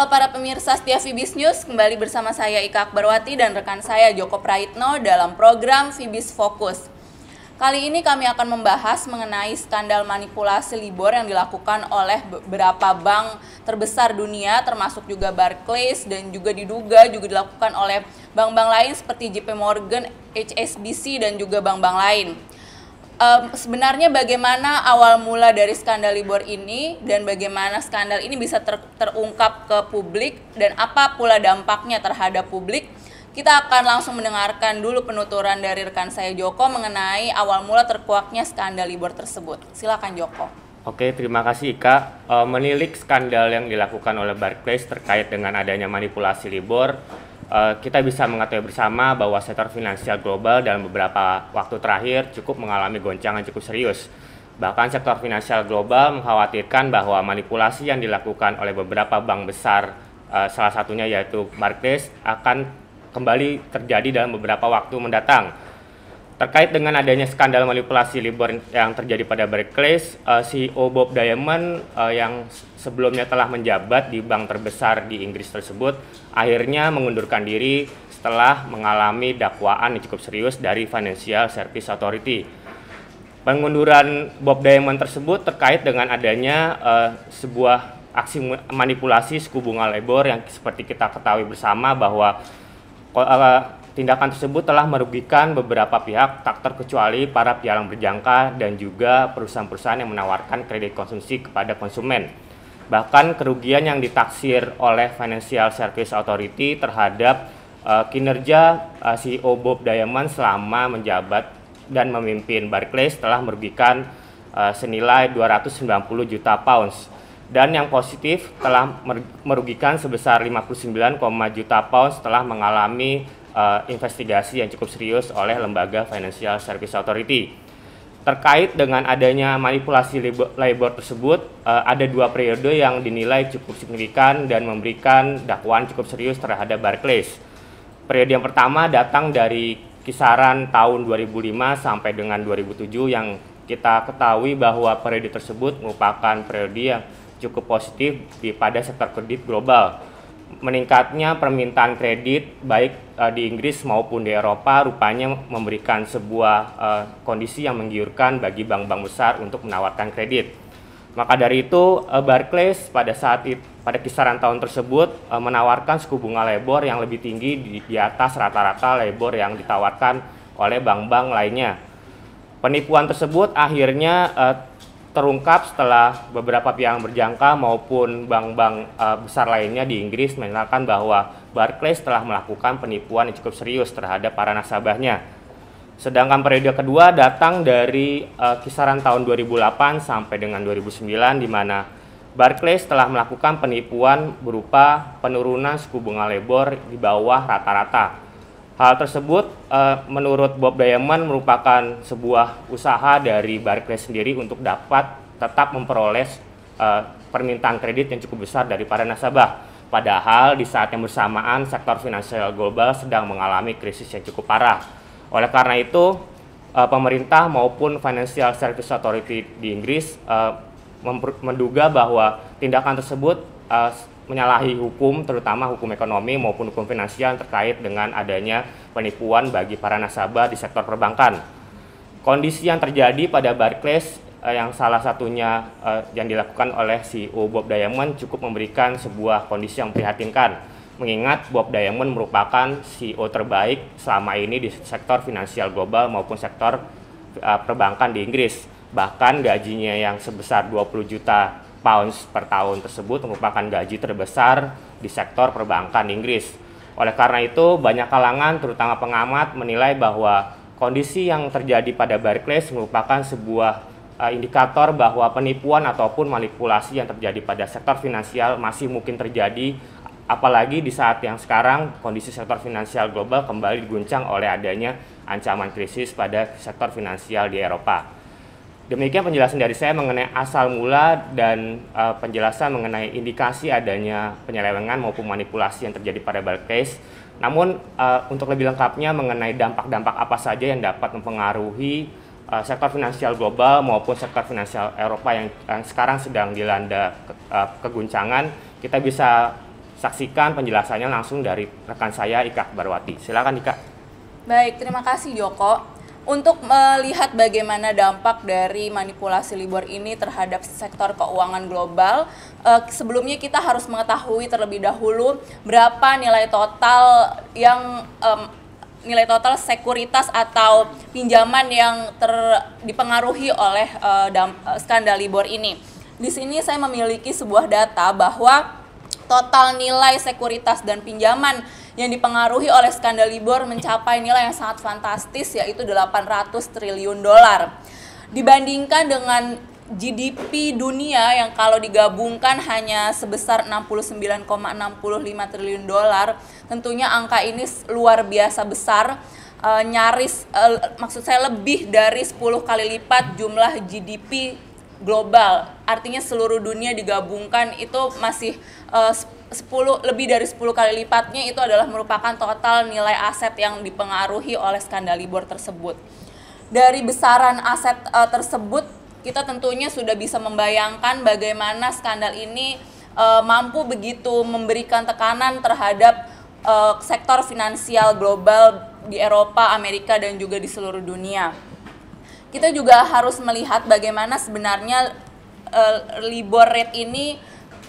Halo para pemirsa setia Vibis News, kembali bersama saya Ika Akbarwati dan rekan saya Joko Praitno dalam program Vibis Fokus. Kali ini kami akan membahas mengenai skandal manipulasi libor yang dilakukan oleh beberapa bank terbesar dunia termasuk juga Barclays dan juga diduga juga dilakukan oleh bank-bank lain seperti JP Morgan, HSBC dan juga bank-bank lain um, sebenarnya bagaimana awal mula dari skandal libor ini dan bagaimana skandal ini bisa ter terungkap ke publik dan apa pula dampaknya terhadap publik kita akan langsung mendengarkan dulu penuturan dari rekan saya Joko mengenai awal mula terkuaknya skandal libor tersebut. Silakan Joko. Oke, terima kasih Ika. menilik skandal yang dilakukan oleh Barclays terkait dengan adanya manipulasi libor, Eh, kita bisa mengetahui bersama bahwa sektor finansial global dalam beberapa waktu terakhir cukup mengalami goncangan cukup serius. Bahkan sektor finansial global mengkhawatirkan bahwa manipulasi yang dilakukan oleh beberapa bank besar, eh, salah satunya yaitu Barclays, akan kembali terjadi dalam beberapa waktu mendatang Terkait dengan adanya skandal manipulasi libur yang terjadi pada Barclays, uh, eh, CEO Bob Diamond uh, yang sebelumnya telah menjabat di bank terbesar di Inggris tersebut akhirnya mengundurkan diri setelah mengalami dakwaan yang cukup serius dari Financial Service Authority. Pengunduran Bob Diamond tersebut terkait dengan adanya uh, sebuah aksi manipulasi suku bunga Libor yang seperti kita ketahui bersama bahwa Tindakan tersebut telah merugikan beberapa pihak, tak terkecuali para pialang berjangka dan juga perusahaan-perusahaan yang menawarkan kredit konsumsi kepada konsumen. Bahkan kerugian yang ditaksir oleh Financial Service Authority terhadap uh, kinerja uh, eh, CEO Bob Diamond selama menjabat dan memimpin Barclays telah merugikan uh, senilai 290 juta pounds dan yang positif telah merugikan sebesar 59, juta pounds telah mengalami uh, investigasi yang cukup serius oleh lembaga Financial Service Authority. Terkait dengan adanya manipulasi labor, tersebut, uh, ada dua periode yang dinilai cukup signifikan dan memberikan dakwaan cukup serius terhadap Barclays. Periode yang pertama datang dari kisaran tahun 2005 sampai dengan 2007 yang kita ketahui bahwa periode tersebut merupakan periode yang cukup positif di pada sektor kredit global meningkatnya permintaan kredit baik uh, di Inggris maupun di Eropa rupanya memberikan sebuah uh, kondisi yang menggiurkan bagi bank-bank besar untuk menawarkan kredit. Maka dari itu uh, Barclays pada saat it, pada kisaran tahun tersebut uh, menawarkan suku bunga lebor yang lebih tinggi di, di atas rata-rata lebor yang ditawarkan oleh bank-bank lainnya. Penipuan tersebut akhirnya uh, terungkap setelah beberapa pihak berjangka maupun bank-bank uh, besar lainnya di Inggris menyatakan bahwa Barclays telah melakukan penipuan yang cukup serius terhadap para nasabahnya. Sedangkan periode kedua datang dari uh, kisaran tahun 2008 sampai dengan 2009 di mana Barclays telah melakukan penipuan berupa penurunan suku bunga Lebor di bawah rata-rata Hal tersebut uh, menurut Bob Diamond merupakan sebuah usaha dari Barclays sendiri untuk dapat tetap memperoleh uh, permintaan kredit yang cukup besar dari para nasabah. Padahal di saat yang bersamaan sektor finansial global sedang mengalami krisis yang cukup parah. Oleh karena itu, uh, pemerintah maupun Financial Service Authority di Inggris uh, menduga bahwa tindakan tersebut uh, menyalahi hukum terutama hukum ekonomi maupun hukum finansial terkait dengan adanya penipuan bagi para nasabah di sektor perbankan. Kondisi yang terjadi pada Barclays eh, yang salah satunya eh, yang dilakukan oleh CEO Bob Diamond cukup memberikan sebuah kondisi yang prihatinkan mengingat Bob Diamond merupakan CEO terbaik selama ini di sektor finansial global maupun sektor eh, perbankan di Inggris. Bahkan gajinya yang sebesar 20 juta pounds per tahun tersebut merupakan gaji terbesar di sektor perbankan Inggris. Oleh karena itu, banyak kalangan, terutama pengamat, menilai bahwa kondisi yang terjadi pada Barclays merupakan sebuah uh, indikator bahwa penipuan ataupun manipulasi yang terjadi pada sektor finansial masih mungkin terjadi, apalagi di saat yang sekarang kondisi sektor finansial global kembali diguncang oleh adanya ancaman krisis pada sektor finansial di Eropa. Demikian penjelasan dari saya mengenai asal mula dan uh, penjelasan mengenai indikasi adanya penyelewengan maupun manipulasi yang terjadi pada bulk case. Namun uh, untuk lebih lengkapnya mengenai dampak-dampak apa saja yang dapat mempengaruhi uh, sektor finansial global maupun sektor finansial Eropa yang, yang sekarang sedang dilanda ke, uh, keguncangan, kita bisa saksikan penjelasannya langsung dari rekan saya Ika Barwati. Silakan Ika. Baik, terima kasih Joko untuk melihat bagaimana dampak dari manipulasi libur ini terhadap sektor keuangan global. Eh, sebelumnya kita harus mengetahui terlebih dahulu berapa nilai total yang nilai total sekuritas atau pinjaman yang ter, dipengaruhi oleh eh, eh, skandal libor ini. Di sini saya memiliki sebuah data bahwa total nilai sekuritas dan pinjaman yang dipengaruhi oleh skandal libor mencapai nilai yang sangat fantastis yaitu 800 triliun dolar. Dibandingkan dengan GDP dunia yang kalau digabungkan hanya sebesar 69,65 triliun dolar, tentunya angka ini luar biasa besar. Eh, nyaris eh, maksud saya lebih dari 10 kali lipat jumlah GDP global. Artinya seluruh dunia digabungkan itu masih eh, 10 lebih dari 10 kali lipatnya itu adalah merupakan total nilai aset yang dipengaruhi oleh skandal libur tersebut. Dari besaran aset uh, tersebut, kita tentunya sudah bisa membayangkan bagaimana skandal ini uh, mampu begitu memberikan tekanan terhadap uh, sektor finansial global di Eropa, Amerika dan juga di seluruh dunia. Kita juga harus melihat bagaimana sebenarnya uh, libor rate ini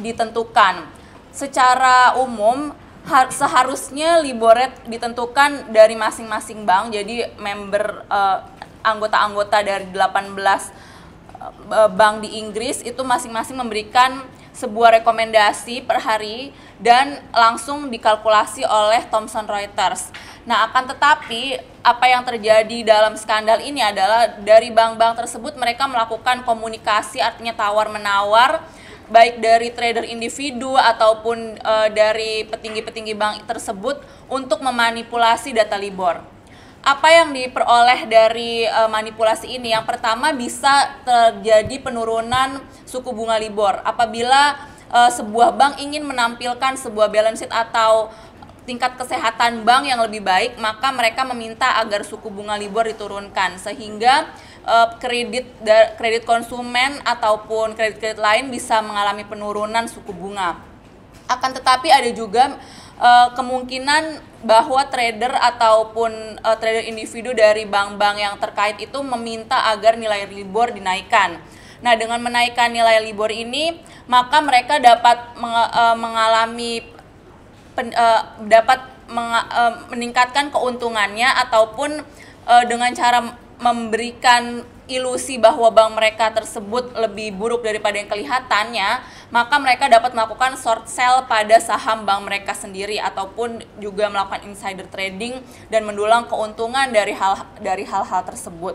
ditentukan secara umum seharusnya liboret ditentukan dari masing-masing bank jadi member eh, anggota-anggota uh, dari 18 uh, eh, bank di Inggris itu masing-masing memberikan sebuah rekomendasi per hari dan langsung dikalkulasi oleh Thomson Reuters. Nah, akan tetapi apa yang terjadi dalam skandal ini adalah dari bank-bank tersebut mereka melakukan komunikasi artinya tawar-menawar baik dari trader individu ataupun uh, dari petinggi-petinggi bank tersebut untuk memanipulasi data Libor. Apa yang diperoleh dari uh, manipulasi ini? Yang pertama bisa terjadi penurunan suku bunga Libor apabila uh, sebuah bank ingin menampilkan sebuah balance sheet atau tingkat kesehatan bank yang lebih baik, maka mereka meminta agar suku bunga Libor diturunkan sehingga Eh, kredit kredit konsumen ataupun kredit-kredit lain bisa mengalami penurunan suku bunga. Akan tetapi ada juga eh, kemungkinan bahwa trader ataupun eh, trader individu dari bank-bank yang terkait itu meminta agar nilai LIBOR dinaikkan. Nah, dengan menaikkan nilai LIBOR ini, maka mereka dapat mengalami dapat meningkatkan keuntungannya ataupun dengan cara memberikan ilusi bahwa bank mereka tersebut lebih buruk daripada yang kelihatannya, maka mereka dapat melakukan short sell pada saham bank mereka sendiri ataupun juga melakukan insider trading dan mendulang keuntungan dari hal dari hal-hal tersebut.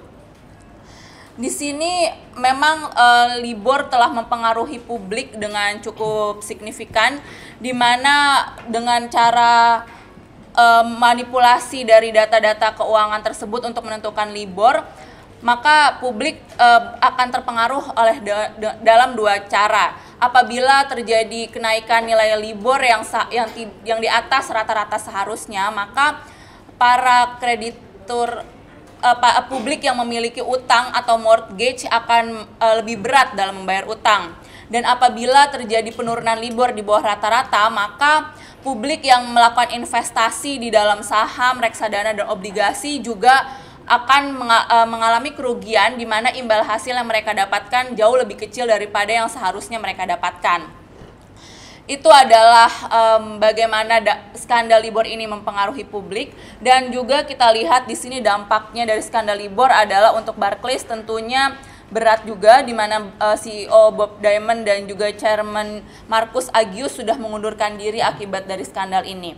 Di sini memang e, Libor telah mempengaruhi publik dengan cukup signifikan di mana dengan cara um, manipulasi dari data-data keuangan tersebut untuk menentukan libor maka publik um, akan terpengaruh oleh da da dalam dua cara apabila terjadi kenaikan nilai libor yang yang yang di atas rata-rata seharusnya maka para kreditur uh, publik yang memiliki utang atau mortgage akan uh, lebih berat dalam membayar utang dan apabila terjadi penurunan libor di bawah rata-rata maka publik yang melakukan investasi di dalam saham, reksadana dan obligasi juga akan e, mengalami kerugian di mana imbal hasil yang mereka dapatkan jauh lebih kecil daripada yang seharusnya mereka dapatkan. Itu adalah um, bagaimana skandal Libor ini mempengaruhi publik dan juga kita lihat di sini dampaknya dari skandal Libor adalah untuk Barclays tentunya berat juga di mana uh, eh, CEO Bob Diamond dan juga Chairman Markus Agius sudah mengundurkan diri akibat dari skandal ini.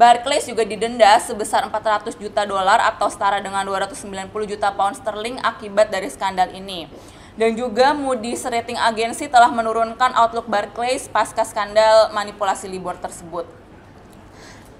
Barclays juga didenda sebesar 400 juta dolar atau setara dengan 290 juta pound sterling akibat dari skandal ini. Dan juga Moody's Rating Agency telah menurunkan outlook Barclays pasca skandal manipulasi Libor tersebut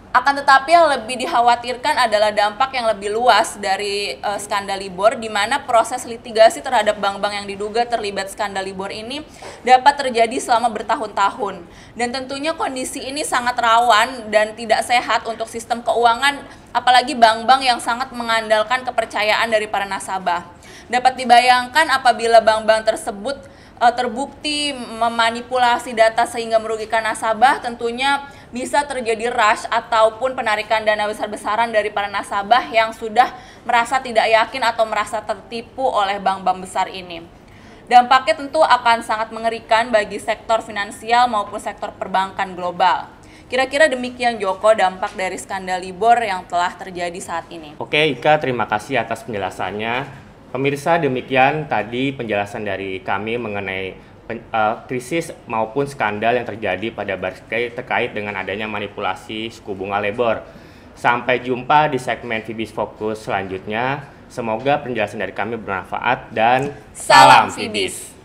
akan tetapi yang lebih dikhawatirkan adalah dampak yang lebih luas dari uh, skandal libor di mana proses litigasi terhadap bank-bank yang diduga terlibat skandal libor ini dapat terjadi selama bertahun-tahun. Dan tentunya kondisi ini sangat rawan dan tidak sehat untuk sistem keuangan apalagi bank-bank yang sangat mengandalkan kepercayaan dari para nasabah. Dapat dibayangkan apabila bank-bank tersebut uh, terbukti memanipulasi data sehingga merugikan nasabah tentunya bisa terjadi rush ataupun penarikan dana besar-besaran dari para nasabah yang sudah merasa tidak yakin atau merasa tertipu oleh bank-bank besar ini. Dampaknya tentu akan sangat mengerikan bagi sektor finansial maupun sektor perbankan global. Kira-kira demikian Joko dampak dari skandal Libor yang telah terjadi saat ini. Oke Ika, terima kasih atas penjelasannya. Pemirsa demikian tadi penjelasan dari kami mengenai pen, uh, krisis maupun skandal yang terjadi pada Barclay terkait dengan adanya manipulasi suku bunga labor. Sampai jumpa di segmen Fibis Fokus selanjutnya. Semoga penjelasan dari kami bermanfaat dan salam, salam Fibis.